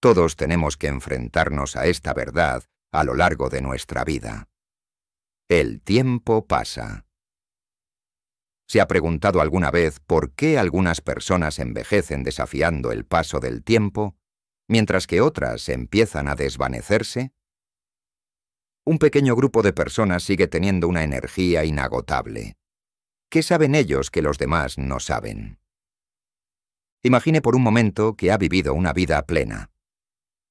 Todos tenemos que enfrentarnos a esta verdad a lo largo de nuestra vida. El tiempo pasa. ¿Se ha preguntado alguna vez por qué algunas personas envejecen desafiando el paso del tiempo, mientras que otras empiezan a desvanecerse? Un pequeño grupo de personas sigue teniendo una energía inagotable. ¿Qué saben ellos que los demás no saben? Imagine por un momento que ha vivido una vida plena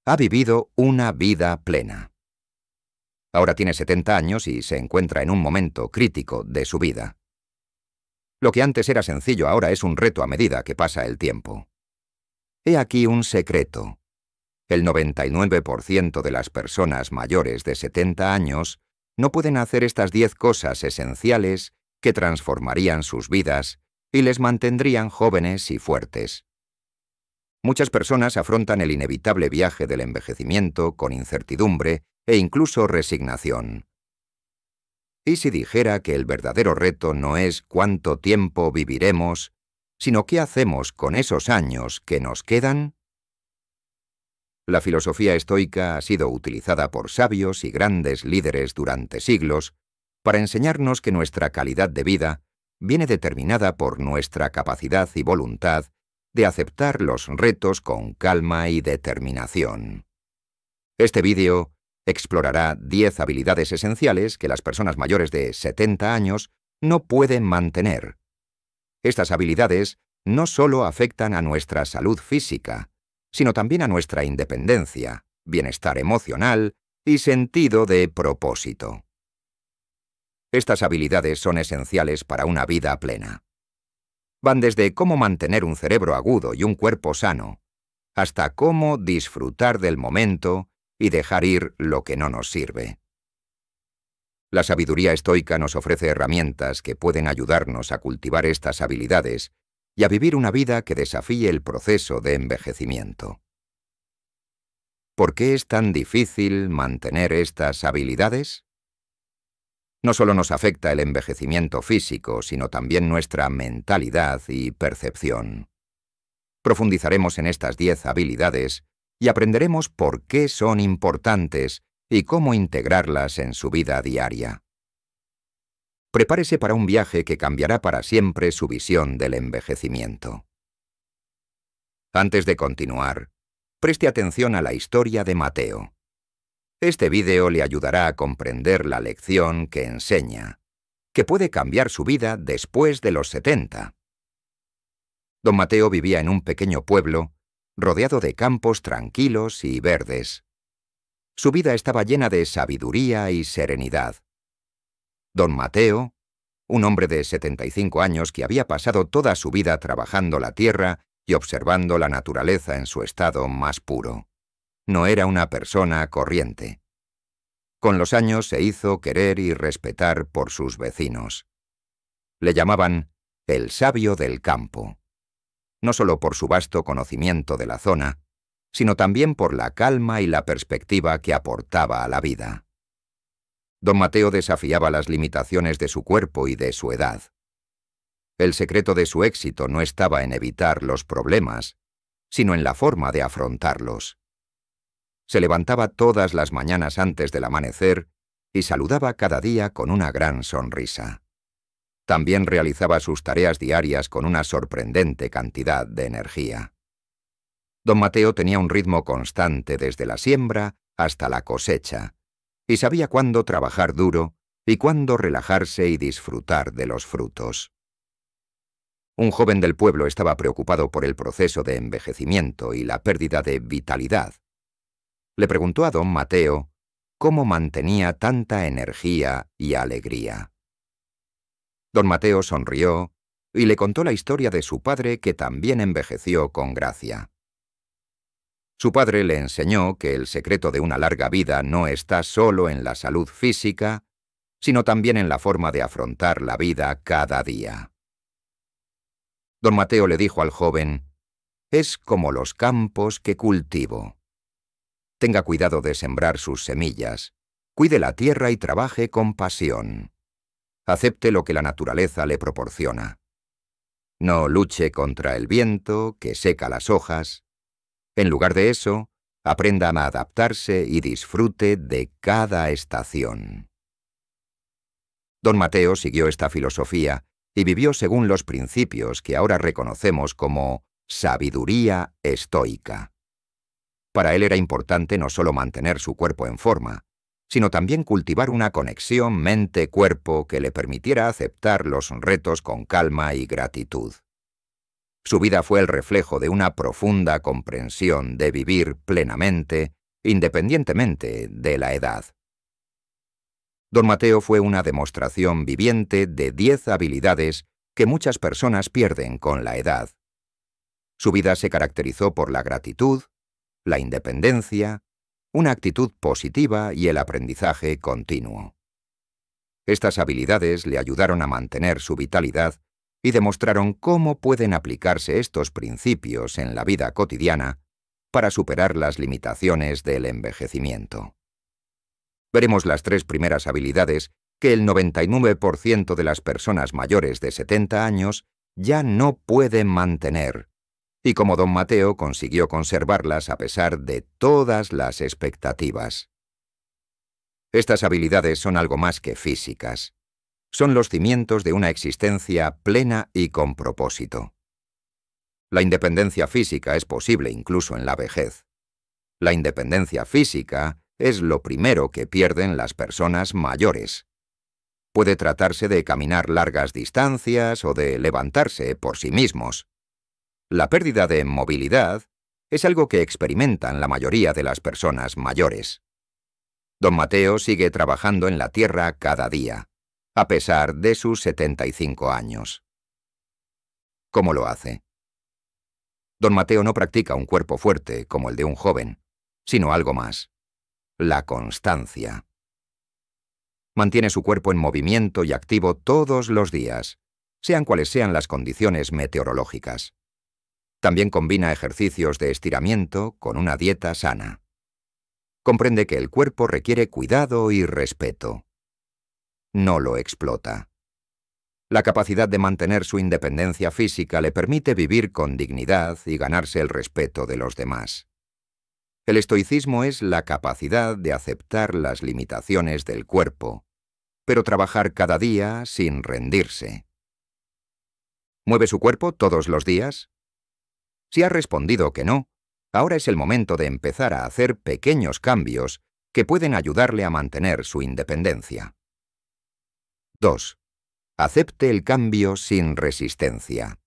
ha vivido una vida plena. Ahora tiene 70 años y se encuentra en un momento crítico de su vida. Lo que antes era sencillo ahora es un reto a medida que pasa el tiempo. He aquí un secreto. El 99% de las personas mayores de 70 años no pueden hacer estas 10 cosas esenciales que transformarían sus vidas y les mantendrían jóvenes y fuertes. Muchas personas afrontan el inevitable viaje del envejecimiento con incertidumbre e incluso resignación. ¿Y si dijera que el verdadero reto no es cuánto tiempo viviremos, sino qué hacemos con esos años que nos quedan? La filosofía estoica ha sido utilizada por sabios y grandes líderes durante siglos para enseñarnos que nuestra calidad de vida viene determinada por nuestra capacidad y voluntad de aceptar los retos con calma y determinación. Este vídeo explorará 10 habilidades esenciales que las personas mayores de 70 años no pueden mantener. Estas habilidades no solo afectan a nuestra salud física, sino también a nuestra independencia, bienestar emocional y sentido de propósito. Estas habilidades son esenciales para una vida plena van desde cómo mantener un cerebro agudo y un cuerpo sano, hasta cómo disfrutar del momento y dejar ir lo que no nos sirve. La sabiduría estoica nos ofrece herramientas que pueden ayudarnos a cultivar estas habilidades y a vivir una vida que desafíe el proceso de envejecimiento. ¿Por qué es tan difícil mantener estas habilidades? No solo nos afecta el envejecimiento físico, sino también nuestra mentalidad y percepción. Profundizaremos en estas diez habilidades y aprenderemos por qué son importantes y cómo integrarlas en su vida diaria. Prepárese para un viaje que cambiará para siempre su visión del envejecimiento. Antes de continuar, preste atención a la historia de Mateo. Este vídeo le ayudará a comprender la lección que enseña, que puede cambiar su vida después de los 70. Don Mateo vivía en un pequeño pueblo, rodeado de campos tranquilos y verdes. Su vida estaba llena de sabiduría y serenidad. Don Mateo, un hombre de 75 años que había pasado toda su vida trabajando la tierra y observando la naturaleza en su estado más puro. No era una persona corriente. Con los años se hizo querer y respetar por sus vecinos. Le llamaban el sabio del campo, no solo por su vasto conocimiento de la zona, sino también por la calma y la perspectiva que aportaba a la vida. Don Mateo desafiaba las limitaciones de su cuerpo y de su edad. El secreto de su éxito no estaba en evitar los problemas, sino en la forma de afrontarlos se levantaba todas las mañanas antes del amanecer y saludaba cada día con una gran sonrisa. También realizaba sus tareas diarias con una sorprendente cantidad de energía. Don Mateo tenía un ritmo constante desde la siembra hasta la cosecha, y sabía cuándo trabajar duro y cuándo relajarse y disfrutar de los frutos. Un joven del pueblo estaba preocupado por el proceso de envejecimiento y la pérdida de vitalidad, le preguntó a don Mateo cómo mantenía tanta energía y alegría. Don Mateo sonrió y le contó la historia de su padre que también envejeció con gracia. Su padre le enseñó que el secreto de una larga vida no está solo en la salud física, sino también en la forma de afrontar la vida cada día. Don Mateo le dijo al joven, Es como los campos que cultivo tenga cuidado de sembrar sus semillas, cuide la tierra y trabaje con pasión. Acepte lo que la naturaleza le proporciona. No luche contra el viento que seca las hojas. En lugar de eso, aprenda a adaptarse y disfrute de cada estación. Don Mateo siguió esta filosofía y vivió según los principios que ahora reconocemos como sabiduría estoica para él era importante no solo mantener su cuerpo en forma, sino también cultivar una conexión mente-cuerpo que le permitiera aceptar los retos con calma y gratitud. Su vida fue el reflejo de una profunda comprensión de vivir plenamente, independientemente de la edad. Don Mateo fue una demostración viviente de diez habilidades que muchas personas pierden con la edad. Su vida se caracterizó por la gratitud, la independencia, una actitud positiva y el aprendizaje continuo. Estas habilidades le ayudaron a mantener su vitalidad y demostraron cómo pueden aplicarse estos principios en la vida cotidiana para superar las limitaciones del envejecimiento. Veremos las tres primeras habilidades que el 99% de las personas mayores de 70 años ya no pueden mantener y como don Mateo consiguió conservarlas a pesar de todas las expectativas. Estas habilidades son algo más que físicas. Son los cimientos de una existencia plena y con propósito. La independencia física es posible incluso en la vejez. La independencia física es lo primero que pierden las personas mayores. Puede tratarse de caminar largas distancias o de levantarse por sí mismos. La pérdida de movilidad es algo que experimentan la mayoría de las personas mayores. Don Mateo sigue trabajando en la tierra cada día, a pesar de sus 75 años. ¿Cómo lo hace? Don Mateo no practica un cuerpo fuerte como el de un joven, sino algo más, la constancia. Mantiene su cuerpo en movimiento y activo todos los días, sean cuales sean las condiciones meteorológicas. También combina ejercicios de estiramiento con una dieta sana. Comprende que el cuerpo requiere cuidado y respeto. No lo explota. La capacidad de mantener su independencia física le permite vivir con dignidad y ganarse el respeto de los demás. El estoicismo es la capacidad de aceptar las limitaciones del cuerpo, pero trabajar cada día sin rendirse. ¿Mueve su cuerpo todos los días? Si ha respondido que no, ahora es el momento de empezar a hacer pequeños cambios que pueden ayudarle a mantener su independencia. 2. Acepte el cambio sin resistencia.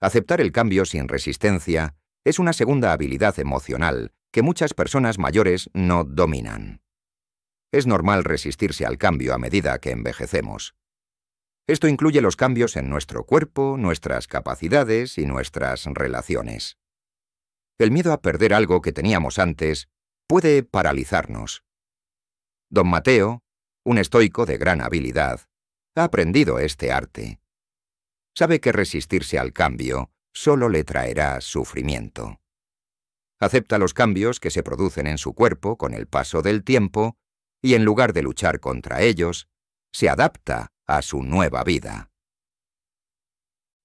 Aceptar el cambio sin resistencia es una segunda habilidad emocional que muchas personas mayores no dominan. Es normal resistirse al cambio a medida que envejecemos. Esto incluye los cambios en nuestro cuerpo, nuestras capacidades y nuestras relaciones. El miedo a perder algo que teníamos antes puede paralizarnos. Don Mateo, un estoico de gran habilidad, ha aprendido este arte. Sabe que resistirse al cambio solo le traerá sufrimiento. Acepta los cambios que se producen en su cuerpo con el paso del tiempo y en lugar de luchar contra ellos, se adapta a su nueva vida.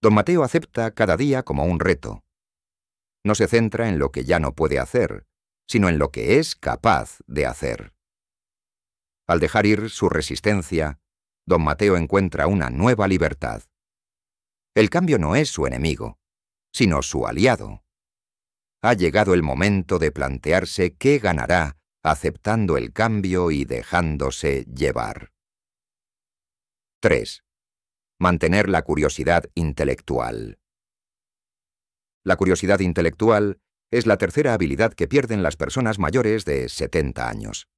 Don Mateo acepta cada día como un reto. No se centra en lo que ya no puede hacer, sino en lo que es capaz de hacer. Al dejar ir su resistencia, don Mateo encuentra una nueva libertad. El cambio no es su enemigo, sino su aliado. Ha llegado el momento de plantearse qué ganará aceptando el cambio y dejándose llevar. 3. Mantener la curiosidad intelectual. La curiosidad intelectual es la tercera habilidad que pierden las personas mayores de 70 años.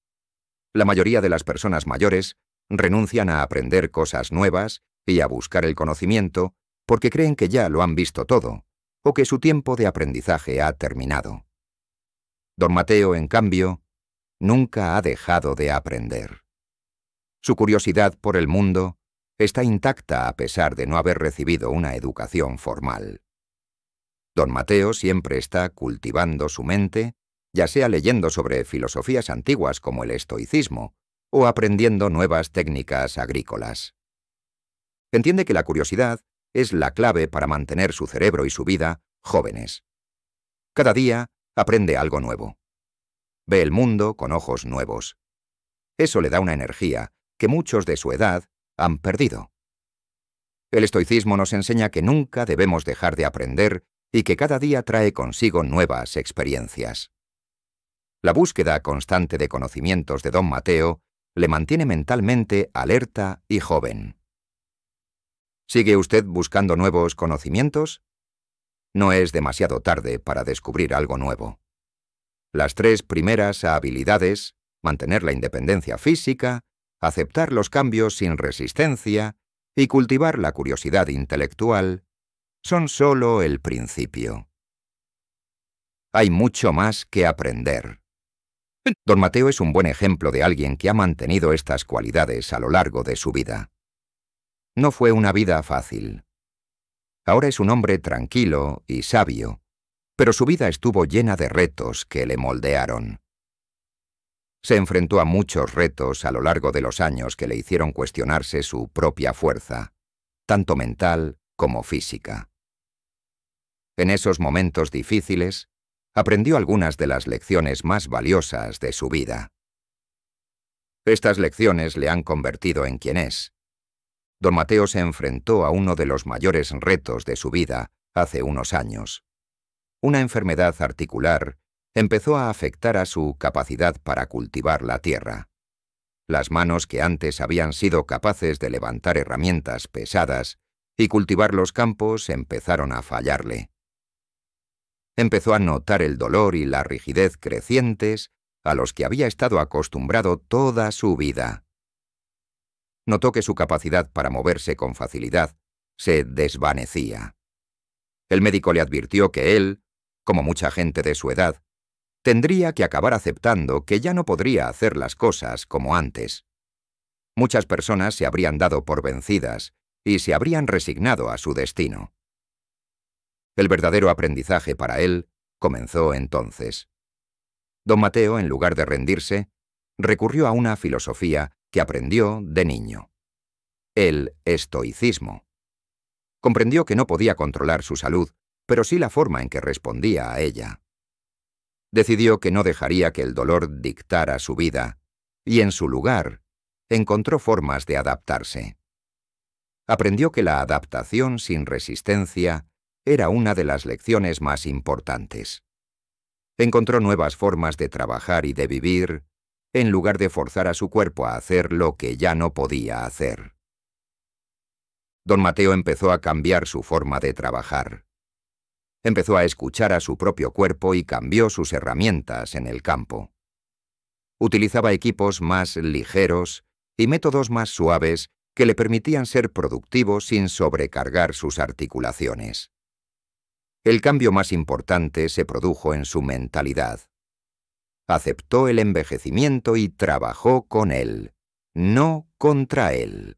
La mayoría de las personas mayores renuncian a aprender cosas nuevas y a buscar el conocimiento porque creen que ya lo han visto todo o que su tiempo de aprendizaje ha terminado. Don Mateo, en cambio, nunca ha dejado de aprender. Su curiosidad por el mundo está intacta a pesar de no haber recibido una educación formal. Don Mateo siempre está cultivando su mente, ya sea leyendo sobre filosofías antiguas como el estoicismo o aprendiendo nuevas técnicas agrícolas. Entiende que la curiosidad es la clave para mantener su cerebro y su vida jóvenes. Cada día aprende algo nuevo. Ve el mundo con ojos nuevos. Eso le da una energía que muchos de su edad han perdido. El estoicismo nos enseña que nunca debemos dejar de aprender y que cada día trae consigo nuevas experiencias. La búsqueda constante de conocimientos de don Mateo le mantiene mentalmente alerta y joven. ¿Sigue usted buscando nuevos conocimientos? No es demasiado tarde para descubrir algo nuevo. Las tres primeras habilidades, mantener la independencia física, aceptar los cambios sin resistencia y cultivar la curiosidad intelectual son sólo el principio. Hay mucho más que aprender. Don Mateo es un buen ejemplo de alguien que ha mantenido estas cualidades a lo largo de su vida. No fue una vida fácil. Ahora es un hombre tranquilo y sabio, pero su vida estuvo llena de retos que le moldearon. Se enfrentó a muchos retos a lo largo de los años que le hicieron cuestionarse su propia fuerza, tanto mental como física. En esos momentos difíciles, aprendió algunas de las lecciones más valiosas de su vida. Estas lecciones le han convertido en quien es. Don Mateo se enfrentó a uno de los mayores retos de su vida hace unos años. Una enfermedad articular empezó a afectar a su capacidad para cultivar la tierra. Las manos que antes habían sido capaces de levantar herramientas pesadas y cultivar los campos empezaron a fallarle. Empezó a notar el dolor y la rigidez crecientes a los que había estado acostumbrado toda su vida. Notó que su capacidad para moverse con facilidad se desvanecía. El médico le advirtió que él, como mucha gente de su edad, tendría que acabar aceptando que ya no podría hacer las cosas como antes. Muchas personas se habrían dado por vencidas y se habrían resignado a su destino. El verdadero aprendizaje para él comenzó entonces. Don Mateo, en lugar de rendirse, recurrió a una filosofía que aprendió de niño, el estoicismo. Comprendió que no podía controlar su salud, pero sí la forma en que respondía a ella decidió que no dejaría que el dolor dictara su vida, y en su lugar encontró formas de adaptarse. Aprendió que la adaptación sin resistencia era una de las lecciones más importantes. Encontró nuevas formas de trabajar y de vivir, en lugar de forzar a su cuerpo a hacer lo que ya no podía hacer. Don Mateo empezó a cambiar su forma de trabajar empezó a escuchar a su propio cuerpo y cambió sus herramientas en el campo. Utilizaba equipos más ligeros y métodos más suaves que le permitían ser productivo sin sobrecargar sus articulaciones. El cambio más importante se produjo en su mentalidad. Aceptó el envejecimiento y trabajó con él, no contra él.